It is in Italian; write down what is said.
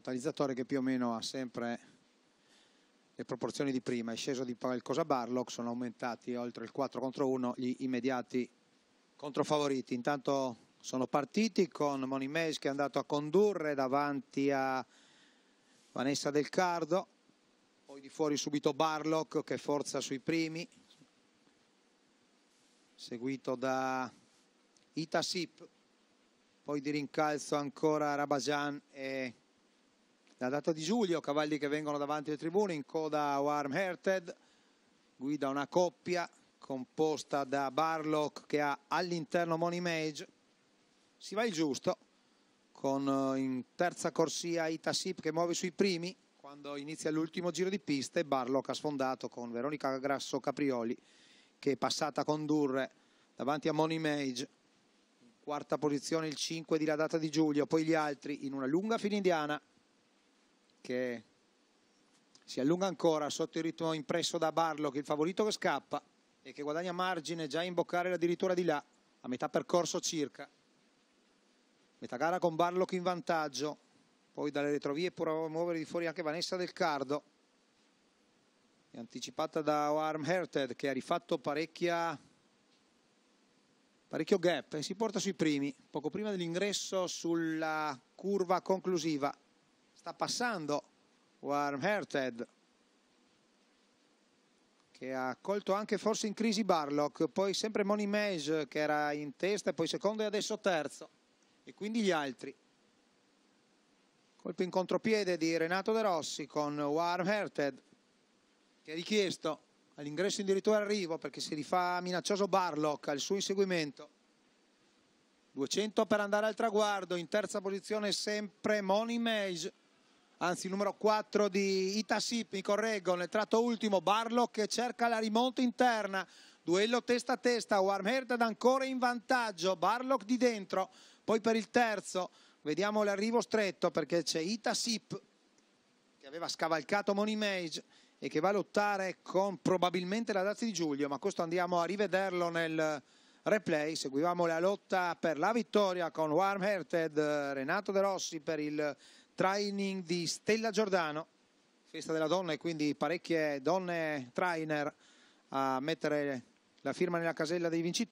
totalizzatore che più o meno ha sempre le proporzioni di prima, è sceso di qualcosa Barlock, sono aumentati oltre il 4 contro 1 gli immediati controfavoriti. Intanto sono partiti con Moni Monimes che è andato a condurre davanti a Vanessa Del Cardo, poi di fuori subito Barlock che forza sui primi, seguito da Ita Sip, poi di rincalzo ancora Rabajan e la data di Giulio, cavalli che vengono davanti alle tribune, in coda Warm Hearted, guida una coppia composta da Barlock che ha all'interno Money Mage, si va il giusto, con eh, in terza corsia Ita Sip che muove sui primi, quando inizia l'ultimo giro di pista e Barlock ha sfondato con Veronica Grasso Caprioli che è passata a condurre davanti a Money Mage quarta posizione il 5 di la data di Giulio, poi gli altri in una lunga fila indiana che si allunga ancora sotto il ritmo impresso da Barlock, il favorito che scappa e che guadagna margine già a imboccare addirittura di là, a metà percorso circa. Metà gara con Barlock in vantaggio, poi dalle retrovie prova a muovere di fuori anche Vanessa del Cardo. È anticipata da Warm Herted che ha rifatto parecchia parecchio gap e si porta sui primi, poco prima dell'ingresso sulla curva conclusiva sta passando Warm Herted che ha colto anche forse in crisi Barlock, poi sempre Money Maze che era in testa, poi secondo e adesso terzo e quindi gli altri. Colpo in contropiede di Renato De Rossi con Warm Herted che ha richiesto all'ingresso addirittura arrivo perché si rifà minaccioso Barlock al suo inseguimento. 200 per andare al traguardo, in terza posizione sempre Money Maze anzi il numero 4 di Itasip, mi correggo, nel tratto ultimo Barlo che cerca la rimonta interna, duello testa a testa, Warmherdad ancora in vantaggio, Barlock di dentro, poi per il terzo, vediamo l'arrivo stretto perché c'è Ita Sip che aveva scavalcato Money Mage e che va a lottare con probabilmente la Dazzi di Giulio, ma questo andiamo a rivederlo nel replay, seguivamo la lotta per la vittoria con Warmherdad, Renato De Rossi per il training di Stella Giordano, festa della donna e quindi parecchie donne trainer a mettere la firma nella casella dei vincitori.